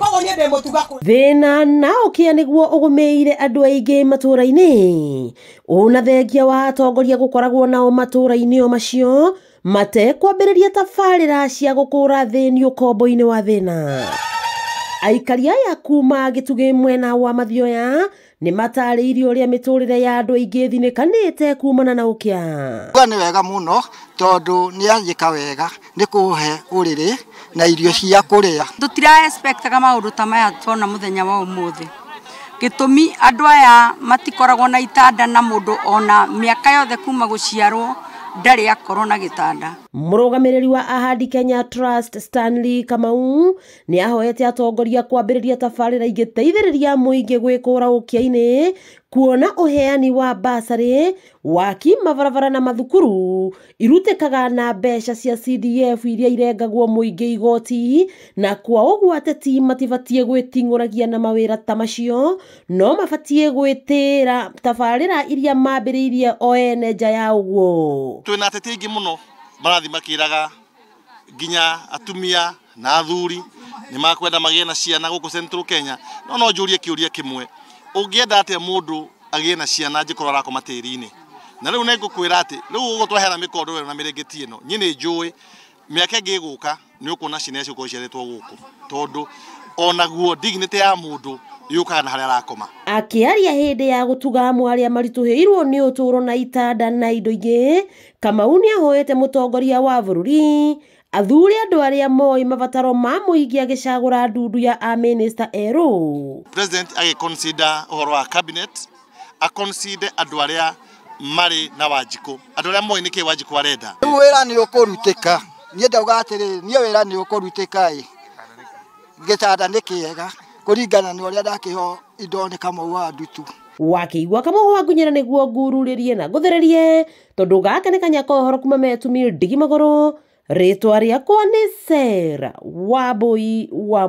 kogu nn må tugathä na na å kä a nä guo å gå mä ire andå aingä matå ra-inä å na thengia watongoria gå koragwo nao matå ra-inä o macio matekwambä rä ria tabarä ra cia gå kå ra thä ni å kombo-inä wa thä na aikari aya kuma gä tugä mwena wa mathioya nä matarä irie å rä a mä tå rä re ya andå aingä thinä kanä te kumana na å kä aga nä wega må no tondå nä anjä ka wega nä kå he å rä rä na irio cia kuria tutira expect kama ta tamaya tona muthenya wa umuthi gitumi andu aya matikoragwo na itanda na mundu ona miaka yothe kuma guciarwo ndarä akorwo na gitanda mũrũgamĩrĩri wa ahandi kenya trust stanley kamau ni ahoete atongoria kwambĩrĩria tabarĩra igĩteithĩrĩria mũingĩ gwĩkũra ũkia-inĩ kuona uheani wa basarĩ waki mabarabara na mathukuru kaga na mbeca cia cdf iria irengagwo mũingĩ igoti na kwa ũguo ateti matibatiĩ gwĩting'ũragia na mawĩra ta macio no mabatiĩ gwĩtĩĩra tabarĩra iria mambĩrĩirie o ene nja ya ũguo twĩna ateti aingĩ muno marathiĩ makiraga nginya atumia na athuri nĩ makwenda magĩe na ciana gũkũ central kenya no no njũrie kĩũria kimwe ungienda atia mundu agie na ciana njikorwo arakoma tĩri-inĩ na riu nĩ ngũkwĩra atĩ rĩu ũgũtwehera mĩkondo ĩno na mĩrĩngĩti ĩno niĩ nĩ njũĩ mĩaka ĩngĩ ni nĩ ũkuona ciana icio ikorwo ciarĩtwo gũkũ tondũ onaguo dignity ya mundu yũkaga na harĩa arakoma akiaria hĩndĩ ya gũtugamwo arĩa maritũhĩirwo ni uturo na itanda na indo ingi kamau nĩ ahoete mutongoria wa bũrũri athure andå arä a moä mabataro ma må ingä agä cagå ra ndundu ya aminista president agä consider å wa cabinet akonside andå arä a marä na wanjikå andå arä a moä nä kä wanjikå arenda rä u wä ra å kå rutä ka niä ndauga atä rä niä wä ra nä å kå rutä ka ä gä tanda nä kä ega kå ringana na å rä a ndakä ho indo nä kamau wa ndutu wakiigua kamuhwa ngunyira niguo ngururirie na nguthiririe tondu gaka ni kanyako horo kuma metumir ndigi rĩtwa rĩakwa nĩ sera wambui wa